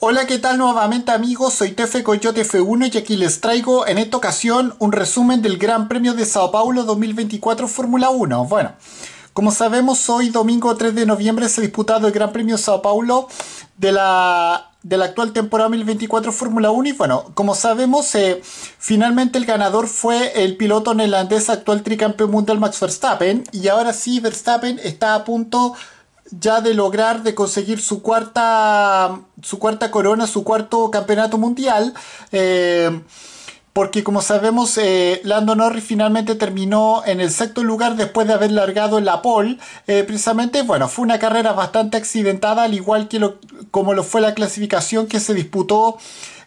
Hola, ¿qué tal nuevamente amigos? Soy Tefe Coyote F1 y aquí les traigo en esta ocasión un resumen del Gran Premio de Sao Paulo 2024 Fórmula 1. Bueno, como sabemos hoy domingo 3 de noviembre se ha disputado el Gran Premio de Sao Paulo de la, de la actual temporada 2024 Fórmula 1 y bueno, como sabemos eh, finalmente el ganador fue el piloto neerlandés actual tricampeón mundial Max Verstappen y ahora sí Verstappen está a punto ya de lograr de conseguir su cuarta su cuarta corona, su cuarto campeonato mundial. Eh, porque como sabemos, eh, Lando Norris finalmente terminó en el sexto lugar después de haber largado la pole. Eh, precisamente, bueno, fue una carrera bastante accidentada, al igual que como lo fue la clasificación que se disputó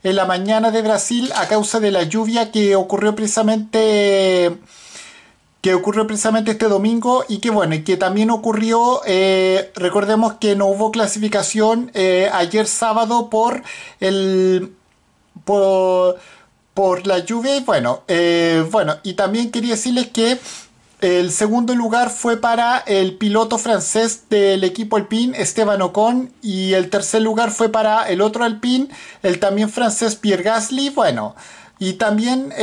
en la mañana de Brasil a causa de la lluvia que ocurrió precisamente que ocurrió precisamente este domingo y que bueno, que también ocurrió, eh, recordemos que no hubo clasificación eh, ayer sábado por el... por, por la lluvia y bueno, eh, bueno, y también quería decirles que el segundo lugar fue para el piloto francés del equipo alpín, Esteban Ocon, y el tercer lugar fue para el otro alpín, el también francés Pierre Gasly, bueno, y también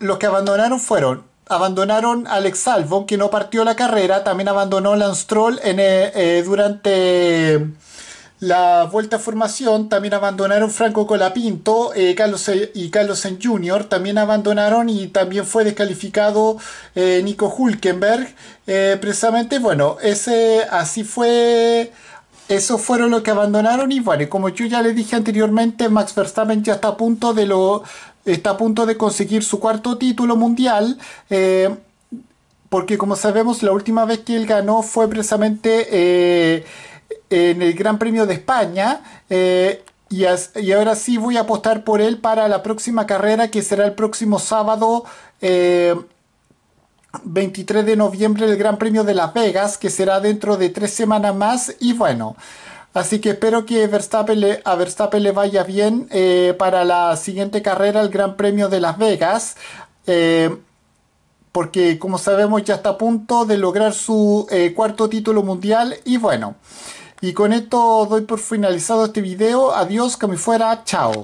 los que abandonaron fueron abandonaron Alex Albon, que no partió la carrera, también abandonó Lance Troll eh, eh, durante la vuelta a formación, también abandonaron Franco Colapinto eh, Carlos, y Carlos en Jr., también abandonaron y también fue descalificado Nico Hulkenberg. precisamente, bueno, ese así fue eso fueron los que abandonaron y bueno, como yo ya le dije anteriormente, Max Verstappen ya está a punto de lo está a punto de conseguir su cuarto título mundial. Eh, porque como sabemos, la última vez que él ganó fue precisamente eh, en el Gran Premio de España. Eh, y, ahora sí voy a apostar por él para la próxima carrera que será el próximo sábado. 23 de noviembre el Gran Premio de Las Vegas, que será dentro de tres semanas más. Y bueno, Así que espero que Verstappen a Verstappen le vaya bien eh, para la siguiente carrera, el Gran Premio de Las Vegas. Eh, porque como sabemos ya está a punto de lograr su eh, cuarto título mundial. Y bueno, y con esto doy por finalizado este video. Adiós, que me fuera. Chao.